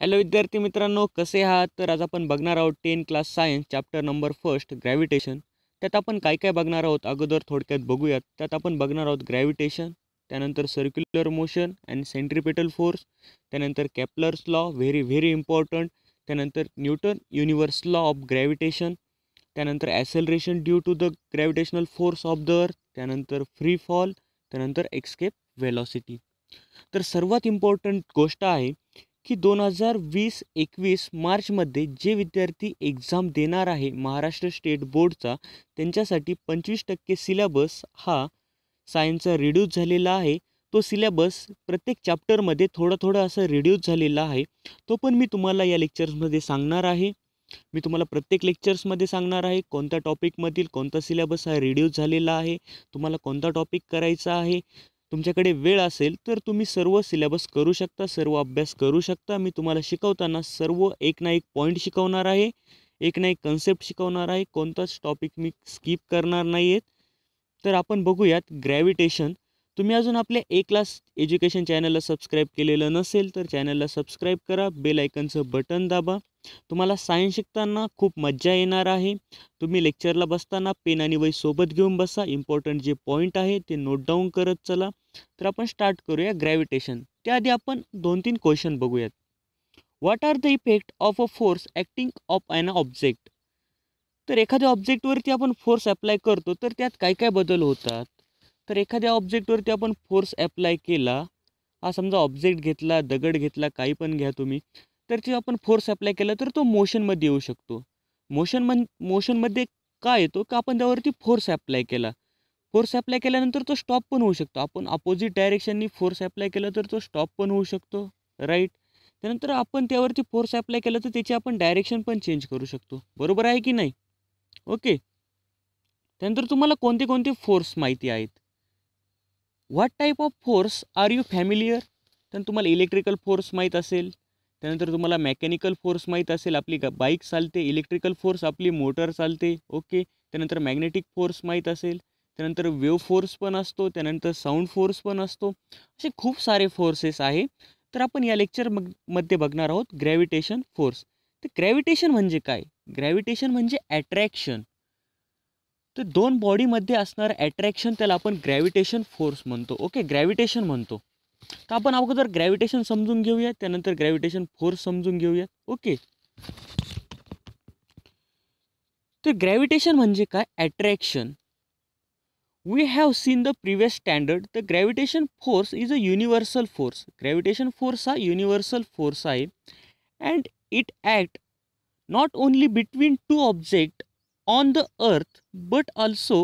hello विद्यार्थी मित्रांनो कसे आहात तर आज आपण बघणार आहोत ten class science chapter number first gravitation त्यात आपण काय काय बघणार आहोत अगोदर थोडक्यात बघूयात त्यात आपण बघणार आहोत ग्रॅव्हिटेशन त्यानंतर circular motion and centripetal force त्यानंतर Kepler's law very very important त्यानंतर Newton universe law of gravitation त्यानंतर acceleration due to the gravitational force of the earth त्यानंतर फ्री फॉल त्यानंतर एक्स्केप व्हेलॉसिटी तर सर्वात इम्पॉर्टंट गोष्ट आहे की दोन हजार वीस एकवीस मार्चमध्ये जे विद्यार्थी एक्झाम देणार आहे महाराष्ट्र स्टेट बोर्डचा त्यांच्यासाठी पंचवीस टक्के सिलेबस हा सायन्सचा रिड्यूस झालेला आहे तो सिलेबस प्रत्येक चॅप्टरमध्ये थोडं थोडं असं रिड्यूस झालेला आहे तो पण मी तुम्हाला या लेक्चर्समध्ये सांगणार आहे मी तुम्हाला प्रत्येक लेक्चर्समध्ये सांगणार आहे कोणत्या टॉपिकमधील कोणता सिलेबस हा रिड्यूस झालेला आहे तुम्हाला कोणता टॉपिक करायचा आहे तुमच्याकडे वेळ असेल तर तुम्ही सर्व सिलेबस करू शकता सर्व अभ्यास करू शकता मी तुम्हाला शिकवताना सर्व एक ना एक पॉईंट शिकवणार आहे एक ना एक कन्सेप्ट शिकवणार आहे कोणताच टॉपिक मी स्किप करणार नाही आहेत तर आपण बघूयात ग्रॅव्हिटेशन तुम्ही अजून आपल्या ए क्लास एज्युकेशन चॅनलला सबस्क्राईब केलेलं नसेल तर चॅनलला सबस्क्राईब करा बेल आयकनचं बटन दाबा तुम्हाला सायन्स शिकताना खूप मज्जा येणार आहे तुम्ही लेक्चरला बसताना पेन आणि वही सोबत घेऊन बसा इम्पॉर्टंट जे पॉईंट आहे ते नोट डाऊन करत चला तर आपण स्टार्ट करूया ग्रॅव्हिटेशन त्याआधी आपण दोन तीन क्वेश्चन बघूयात what are the effect of a force acting of an object तर एखाद्या ऑब्जेक्टवरती आपण फोर्स अप्लाय करतो तर त्यात काय काय बदल होतात तर एखाद्या ऑब्जेक्टवरती आपण फोर्स ॲप्लाय केला हा समजा ऑब्जेक्ट घेतला दगड घेतला काही पण घ्या तुम्ही तर ते आपण फोर्स अप्लाय केला तर तो मोशनमध्ये येऊ शकतो मोशन मन मोशनमध्ये काय येतो की आपण त्यावरती फोर्स ॲप्लाय केला फोर्स ॲप्लाय केल्यानंतर तो स्टॉप पण होऊ शकतो आपण अपोजिट डायरेक्शननी फोर्स ॲप्लाय केला तर तो स्टॉप पण होऊ शकतो राईट त्यानंतर आपण त्यावरती फोर्स ॲप्लाय केला तर त्याची आपण डायरेक्शन पण चेंज करू शकतो बरोबर आहे की नाही ओके त्यानंतर तुम्हाला कोणते कोणते फोर्स माहिती आहेत what type of force are you familiar तर तुम्हाला इलेक्ट्रिकल फोर्स माहीत असेल त्यानंतर तुम्हाला मेकॅनिकल फोर्स माहीत असेल आपली बाईक चालते इलेक्ट्रिकल फोर्स आपली मोटर चालते ओके त्यानंतर मॅग्नेटिक फोर्स माहीत असेल त्यानंतर वेव फोर्स पण असतो त्यानंतर साऊंड फोर्स पण असतो असे खूप सारे फोर्सेस आहे तर आपण या लेक्चर मध्ये बघणार आहोत ग्रॅव्हिटेशन फोर्स तर ग्रॅव्हिटेशन म्हणजे काय ग्रॅव्हिटेशन म्हणजे ॲट्रॅक्शन तर दोन बॉडीमध्ये असणारं ॲट्रॅक्शन त्याला आपण ग्रॅव्हिटेशन फोर्स म्हणतो ओके ग्रॅव्हिटेशन म्हणतो तर आपण अगोदर ग्रॅव्हिटेशन समजून घेऊया त्यानंतर ग्रॅव्हिटेशन फोर्स समजून घेऊया ओके तर ग्रॅव्हिटेशन म्हणजे काय attraction we have seen the previous standard the gravitation force is a universal force gravitation force हा युनिव्हर्सल फोर्स आहे and it act not only between two object on the earth but also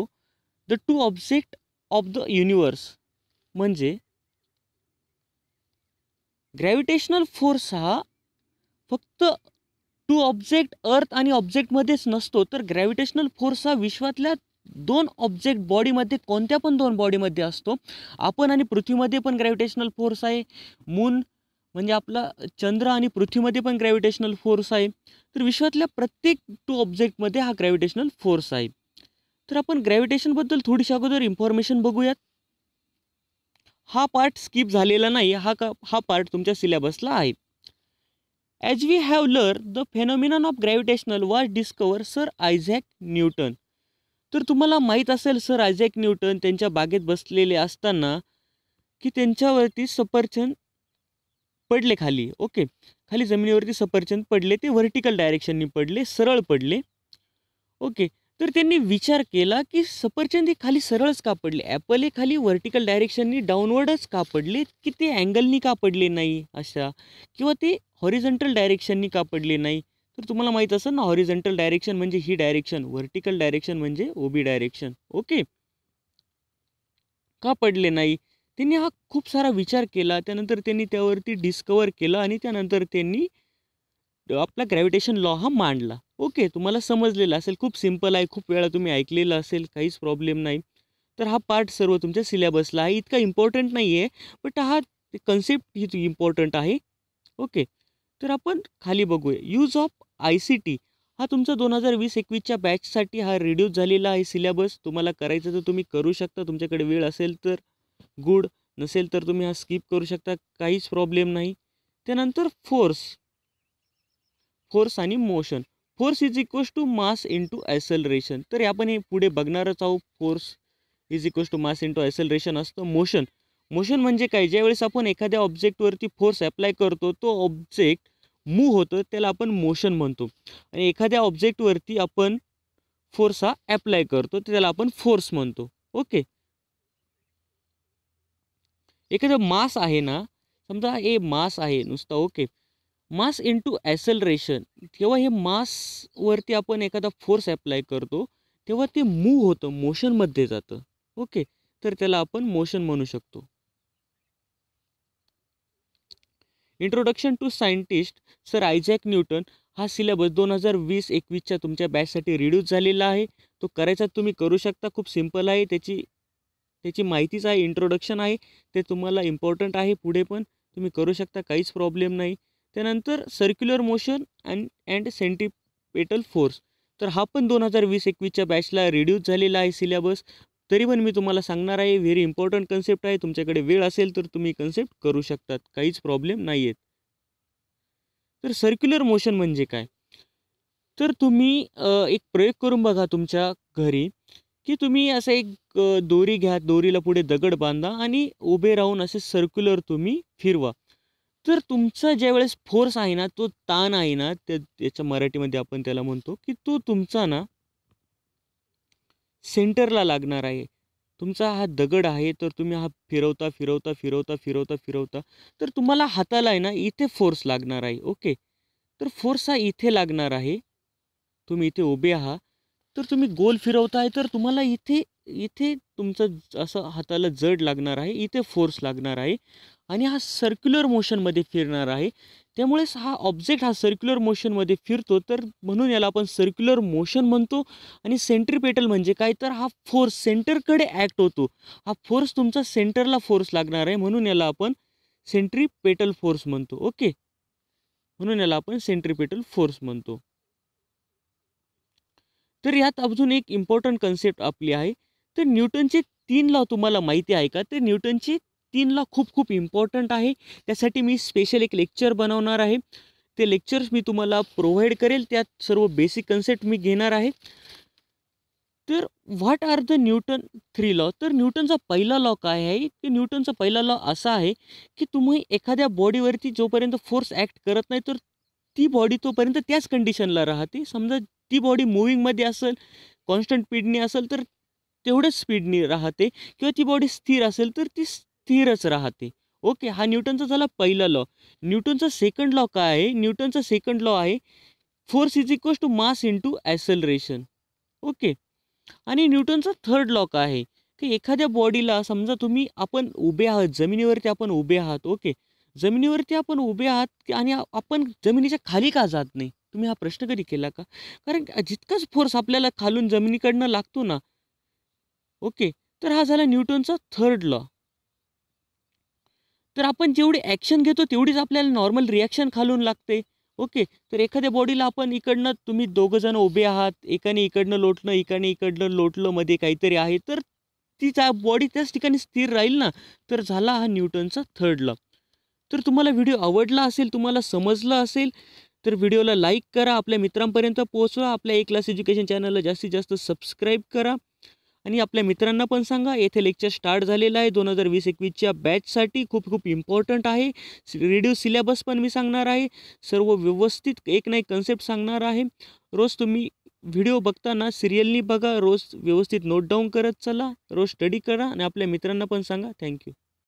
the two object of the universe म्हणजे gravitational force हा फक्त to object अर्थ आणि ऑब्जेक्टमध्येच नसतो तर gravitational force हा विश्वातल्या दोन ऑब्जेक्ट बॉडीमध्ये कोणत्या पण दोन बॉडीमध्ये असतो आपण आणि पृथ्वीमध्ये पण ग्रॅव्हिटेशनल फोर्स आहे मून म्हणजे आपला चंद्र आणि पृथ्वीमध्ये पण ग्रॅव्हिटेशनल फोर्स आहे तर विश्वातल्या प्रत्येक टू ऑब्जेक्टमध्ये हा ग्रॅव्हिटेशनल फोर्स आहे तर आपण ग्रॅव्हिटेशनबद्दल थोडीशी अगोदर इन्फॉर्मेशन बघूयात हा पार्ट स्किप झालेला नाही हा का हा पार्ट तुमच्या सिलेबसला आहे as we have learn the phenomenon of gravitational was discover sir Isaac Newton तर तुम्हाला माहीत असेल सर आयझॅक न्यूटन त्यांच्या बागेत बसलेले असताना की त्यांच्यावरती सफरचंद पडले खाली ओके खाली जमिनीवरती सफरचंद पडले ते व्हर्टिकल डायरेक्शननी पडले सरळ पडले ओके तर त्यांनी विचार केला की सफरचंद हे खाली सरळच का पडले ॲपल हे खाली व्हर्टिकल डायरेक्शननी डाऊनवर्डच का पडले की ते अँगलनी का पडले नाही अशा किंवा ते हॉरिझेंटल डायरेक्शननी का पडले नाही तर तुम्हाला माहीत असेल ना हॉरिझेंटल डायरेक्शन म्हणजे ही डायरेक्शन व्हर्टिकल डायरेक्शन म्हणजे ओबी डायरेक्शन ओके का पडले नाही त्यांनी हा खूप सारा विचार केला त्यानंतर त्यांनी त्यावरती डिस्कवर केलं आणि त्यानंतर त्यांनी आपला ग्रॅव्हिटेशन लॉ हा मांडला ओके तुम्हाला समजलेला असेल खूप सिम्पल आहे खूप वेळा तुम्ही ऐकलेलं असेल काहीच प्रॉब्लेम नाही तर हा पार्ट सर्व तुमच्या सिलेबसला आहे इतका इम्पॉर्टंट नाही आहे बट हा कन्सेप्ट ही इम्पॉर्टंट आहे ओके तर आपण खाली बघूया use of I C T हा तुमचा दोन हजार वीस एकवीसच्या बॅचसाठी हा रिड्यूस झालेला आहे सिलेबस तुम्हाला करायचं तर तुम्ही करू शकता तुमच्याकडे वेळ असेल तर गुड नसेल तर तुम्ही हा स्किप करू शकता काहीच प्रॉब्लेम नाही त्यानंतर फोर्स फोर्स आणि motion force is equals to mass into acceleration तर आपण हे पुढे बघणारच आहोत force is equals to mass into acceleration असतं मोशन मोशन म्हणजे काय ज्यावेळेस आपण एखाद्या ऑब्जेक्टवरती फोर्स अप्लाय करतो तो ऑब्जेक्ट मूव्ह होतं त्याला आपण मोशन म्हणतो आणि एखाद्या ऑब्जेक्टवरती आपण फोर्स हा ॲप्लाय करतो त्याला आपण फोर्स म्हणतो ओके एखादं मास आहे ना समजा ए मास आहे नुसतं ओके मास इंटू ॲसलरेशन जेव्हा हे मासवरती आपण एखादा फोर्स ॲप्लाय करतो तेव्हा ते मूव होतं मोशनमध्ये जातं ओके तर त्याला आपण मोशन म्हणू शकतो introduction to scientist sir Isaac Newton हा सिलेबस दोन हजार वीस एकवीसच्या तुमच्या बॅचसाठी रिड्यूस झालेला आहे तो करायचा तुम्ही करू शकता खूप सिम्पल आहे त्याची त्याची माहितीच आहे इंट्रोडक्शन आहे ते तुम्हाला इम्पॉर्टंट आहे पुढे पण तुम्ही करू शकता काहीच प्रॉब्लेम नाही त्यानंतर circular motion and and centripetal force तर हा पण दोन हजार वीस एकवीसच्या बॅचला रिड्यूस झालेला आहे सिलेबस तरी पण मी तुम्हाला सांगणार आहे व्हेरी इम्पॉर्टंट कन्सेप्ट आहे तुमच्याकडे वेळ असेल तर तुम्ही कन्सेप्ट करू शकतात काहीच प्रॉब्लेम नाही आहेत तर सर्क्युलर मोशन म्हणजे काय तर तुम्ही एक प्रयोग करून बघा तुमच्या घरी की तुम्ही असं एक दोरी घ्या दोरीला पुढे दगड बांधा आणि उभे राहून असे सर्क्युलर तुम्ही फिरवा तर तुमचा वेळेस फोर्स आहे ना तो ताण आहे ना त्याच्या मराठीमध्ये आपण त्याला म्हणतो की तो तुमचा ना सेंटरला लागणार आहे तुमचा हा दगड आहे तर तुम्ही हा फिरवता फिरवता फिरवता फिरवता फिरवता तर तुम्हाला हाताला आहे ना इथे फोर्स लागणार आहे ओके तर फोर्स हा इथे लागणार आहे तुम्ही इथे उभे आहात तर तुम्ही गोल फिरवताय तर तुम्हाला इथे इथे तुमचं असं हाताला जड लागणार आहे इथे फोर्स लागणार आहे आणि हा सर्क्युलर मोशनमध्ये फिरणार आहे त्यामुळेच हा ऑब्जेक्ट हा सर्क्युलर मोशनमध्ये फिरतो तर म्हणून याला आपण सर्क्युलर मोशन म्हणतो आणि सेंट्रीपेटल म्हणजे काय तर हा फोर्स सेंटरकडे ॲक्ट होतो हा फोर्स तुमचा सेंटरला फोर्स लागणार आहे म्हणून याला आपण सेंट्रीपेटल फोर्स म्हणतो ओके म्हणून याला आपण सेंट्रीपेटल फोर्स म्हणतो तर यात अजून एक इम्पॉर्टंट कन्सेप्ट आपली आहे तर न्यूटनचे तीन लॉ तुम्हाला माहिती आहे का तर न्यूटनचे तीन लॉ खूप खूप इम्पॉर्टंट आहे त्यासाठी मी स्पेशल एक लेक्चर बनवणार आहे ते लेक्चर्स मी तुम्हाला प्रोव्हाइड करेल त्यात सर्व बेसिक कन्सेप्ट मी घेणार आहे तर what are the Newton three law तर न्यूटनचा पहिला लॉ काय आहे की न्यूटनचा पहिला लॉ असा आहे की तुम्ही एखाद्या बॉडीवरती जोपर्यंत फोर्स ॲक्ट करत नाही तर ती बॉडी तोपर्यंत त्याच कंडिशनला राहते समजा ती बॉडी मुव्हिंगमध्ये असेल कॉन्स्टंट स्पीडनी असेल तर तेवढंच स्पीडनी राहते किंवा ती बॉडी स्थिर असेल तर ती स्थिरच राहते ओके हा न्यूटनचा झाला पहिला लॉ न्यूटनचा सेकंड लॉ काय आहे न्यूटनचा सेकंड लॉ आहे force is equals to mass into acceleration okay आणि न्यूटनचा थर्ड लॉ काय आहे की एखाद्या बॉडीला समजा तुम्ही आपण उभे आहात जमिनीवरती आपण उभे आहात ओके जमिनीवरती आपण उभे आहात आणि आपण जमिनीच्या खाली का जात नाही तुम्ही हा प्रश्न कधी केला का कारण जितकाच फोर्स आपल्याला खालून जमिनीकडनं लागतो ना ओके तर हा झाला न्यूटनचा थर्ड लॉ तर आपण जेवढी ॲक्शन घेतो तेवढीच आपल्याला नॉर्मल रिॲक्शन खालून लागते ओके तर एखाद्या बॉडीला आपण इकडनं तुम्ही दोघं जणं उभे आहात एकाने इकडनं लोटणं एकाने इकडनं लोटलं मध्ये काहीतरी आहे तर त्या बॉडी त्याच ठिकाणी स्थिर राहील ना तर झाला हा न्यूटनचा थर्ड लॉ तर तुम्हाला व्हिडिओ आवडला असेल तुम्हाला समजलं असेल तर व्हिडिओला लाईक करा आपल्या मित्रांपर्यंत पोहोचवा आपल्या ए क्लास एज्युकेशन चॅनलला जास्तीत जास्त सबस्क्राईब करा आणि आपल्या मित्रांना पण सांगा येथे लेक्चर स्टार्ट झालेलं आहे दोन हजार वीस एकवीसच्या बॅचसाठी खूप खूप इम्पॉर्टंट आहे रेडिओ सिलेबस पण मी सांगणार आहे सर्व व्यवस्थित एक नाही कन्सेप्ट सांगणार आहे रोज तुम्ही व्हिडिओ बघताना सिरियलनी बघा रोज व्यवस्थित नोट डाऊन करत चला रोज स्टडी करा आणि आपल्या मित्रांना पण सांगा थँक्यू